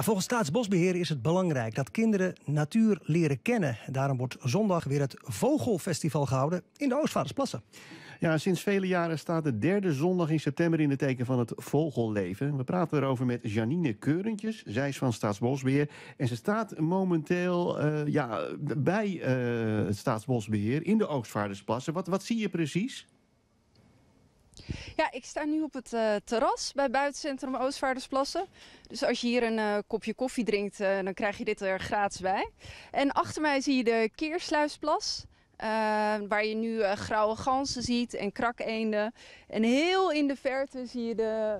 volgens Staatsbosbeheer is het belangrijk dat kinderen natuur leren kennen. Daarom wordt zondag weer het Vogelfestival gehouden in de Oostvaardersplassen. Ja, sinds vele jaren staat de derde zondag in september in het teken van het vogelleven. We praten erover met Janine Keurentjes. Zij is van Staatsbosbeheer. En ze staat momenteel eh, ja, bij eh, het Staatsbosbeheer in de Oostvaardersplassen. Wat, wat zie je precies? Ja, ik sta nu op het eh, terras bij buitencentrum Oostvaardersplassen. Dus als je hier een eh, kopje koffie drinkt, eh, dan krijg je dit er gratis bij. En achter mij zie je de Keersluisplas. waar je nu grauwe ganzen ziet en krakeenden. En heel in de verte zie je de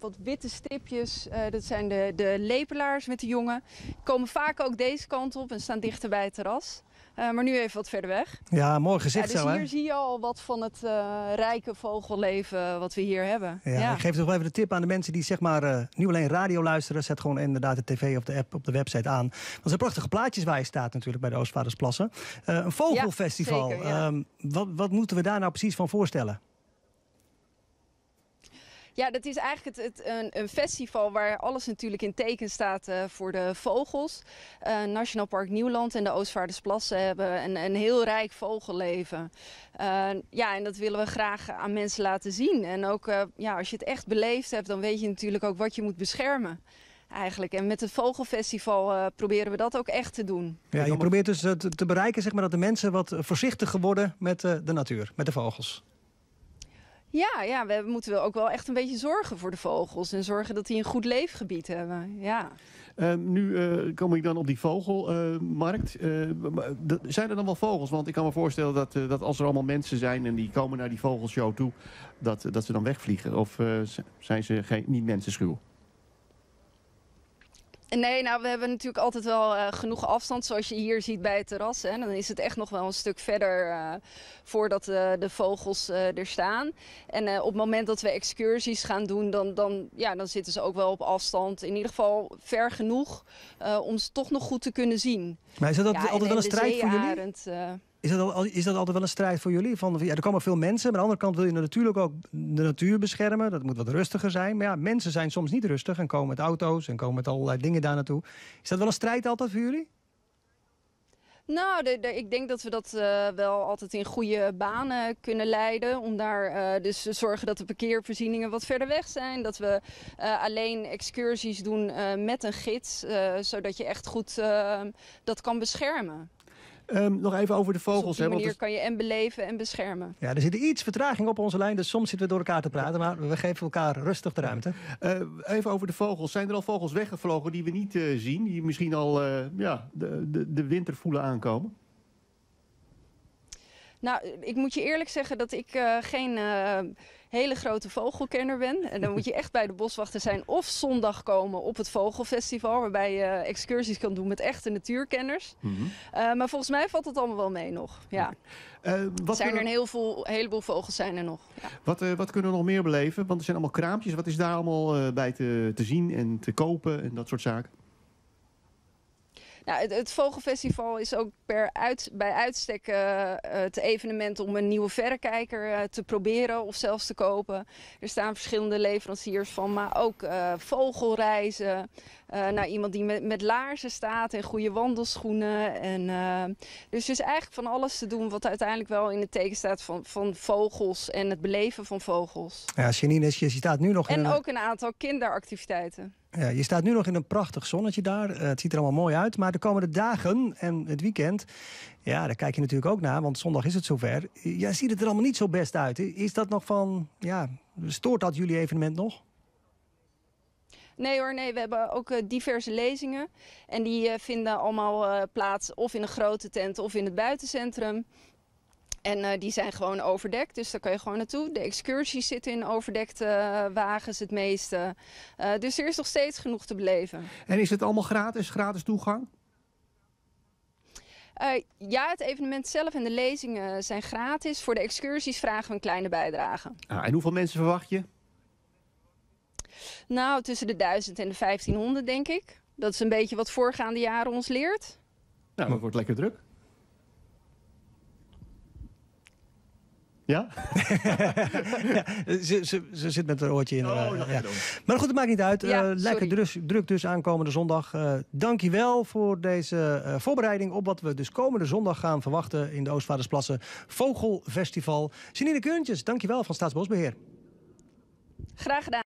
wat witte stipjes. Eh, dat zijn de, de lepelaars met de jongen. Die komen vaak ook deze kant op en staan dichter bij het terras. Eh, maar nu even wat verder weg. Ja, mooi gezicht ja, dus hier zie je al wat van het eh, rijke vogelleven wat we hier hebben. Ja, Ik geef toch wel even de tip aan de mensen die zeg maar uh, nu alleen radio luisteren. Zet gewoon inderdaad de tv of de app op de website aan. Dat zijn prachtige plaatjes waar je staat natuurlijk bij de Oostvaardersplassen. een vogelfestival. Ehm, wat, wat moeten we daar nou precies van voorstellen? Ja, dat is eigenlijk het, het een, een, festival waar alles natuurlijk in teken staat eh, voor de vogels. Eh, Nationaal Park Nieuwland en de Oostvaardersplassen hebben een, een heel rijk vogelleven. Eh, ja, en dat willen we graag aan mensen laten zien. En ook ja, als je het echt beleefd hebt, dan weet je natuurlijk ook wat je moet beschermen eigenlijk. En met het Vogelfestival proberen we dat ook echt te doen. Ja, je probeert dus te, bereiken zeg maar, dat de mensen wat voorzichtiger worden met de natuur, met de vogels. Ja, ja, we moeten ook wel echt een beetje zorgen voor de vogels. En zorgen dat die een goed leefgebied hebben. Ja. Ehm, nu eh, kom ik dan op die vogelmarkt. Eh, zijn er dan wel vogels? Want ik kan me voorstellen dat, eh, dat als er allemaal mensen zijn en die komen naar die vogelshow toe, dat, dat ze dan wegvliegen. Of zijn ze geen, niet mensenschuw? Nee, nou, we hebben natuurlijk altijd wel eh, genoeg afstand, zoals je hier ziet bij het terras. Hè. Dan is het echt nog wel een stuk verder eh, voordat eh, de vogels er staan. En op het moment dat we excursies gaan doen, dan, dan, ja, dan zitten ze ook wel op afstand. In ieder geval ver genoeg om ze toch nog goed te kunnen zien. Maar is dat altijd wel een strijd voor jullie? Is dat, al, is dat altijd wel een strijd voor jullie? Van, ja, er komen veel mensen, maar aan de andere kant wil je natuurlijk ook de natuur beschermen. Dat moet wat rustiger zijn. Maar ja, mensen zijn soms niet rustig en komen met auto's en komen met allerlei dingen daar naartoe. Is dat wel een strijd altijd voor jullie? Nou, ik denk dat we dat eh, wel altijd in goede banen kunnen leiden. Om daar uh, dus zorgen dat de parkeervoorzieningen wat verder weg zijn. Dat we eh, alleen excursies doen met een gids. zodat je echt goed dat kan beschermen. Ehm, nog even over de vogels. Dus op die manier want... kan je en beleven en beschermen. Ja, er zit iets vertraging op onze lijn, dus soms zitten we door elkaar te praten. Maar we geven elkaar rustig de ruimte. Eh, even over de vogels. Zijn er al vogels weggevlogen die we niet eh, zien? Die misschien al eh, ja, de, de, de winter voelen aankomen? Nou, ik moet je eerlijk zeggen dat ik geen hele grote vogelkenner ben. En dan moet je echt bij de boswachter zijn of zondag komen op het Vogelfestival, waarbij je eh, excursies kan doen met echte natuurkenners. Mhm. Eh, maar volgens mij valt het allemaal wel mee nog. Ja. Eh, wat zijn er een heel veel, heleboel vogels zijn er nog. Ja. Wat, wat kunnen we nog meer beleven? Want er zijn allemaal kraampjes. Wat is daar allemaal bij te, te zien en te kopen en dat soort zaken? Nou, het, Vogelfestival is ook per uit, bij uitstek eh, eh, het evenement om een nieuwe verrekijker eh, te proberen of zelfs te kopen. Er staan verschillende leveranciers van, maar ook vogelreizen, uh, naar iemand die met, laarzen staat en goede wandelschoenen. En, eh, dus dus eigenlijk van alles te doen wat uiteindelijk wel in het teken staat van, van vogels en het beleven van vogels. Ja, Janine, dus je staat nu nog... En in een... ook een aantal kinderactiviteiten. Ja, je staat nu nog in een prachtig zonnetje daar. Eh, het ziet er allemaal mooi uit. Maar de komende dagen en het weekend... ja, daar kijk je natuurlijk ook naar, want zondag is het zover. Ja, ziet het er allemaal niet zo best uit. Is dat nog van... ja, stoort dat jullie evenement nog? Nee hoor, nee, we hebben ook eh, diverse lezingen. En die eh, vinden allemaal eh, plaats of in een grote tent of in het buitencentrum. En die zijn gewoon overdekt, dus daar kan je gewoon naartoe. De excursies zitten in overdekte wagens het meeste. dus er is nog steeds genoeg te beleven. En is het allemaal gratis, gratis toegang? ja, het evenement zelf en de lezingen zijn gratis. Voor de excursies vragen we een kleine bijdrage. Ah, en hoeveel mensen verwacht je? Nou, tussen de 1000 en de 1500 denk ik. Dat is een beetje wat voorgaande jaren ons leert. Nou, het wordt lekker druk. Ja? ze, zit met een oortje in. Oh, uh, ja. Maar goed, het maakt niet uit. Eh, lekker druk, druk, dus aankomende zondag. Uh, eh, dankjewel voor deze voorbereiding op wat we dus komende zondag gaan verwachten... in de Oostvaardersplassen Vogelfestival. dank Keuntjes, dankjewel van Staatsbosbeheer. Graag gedaan.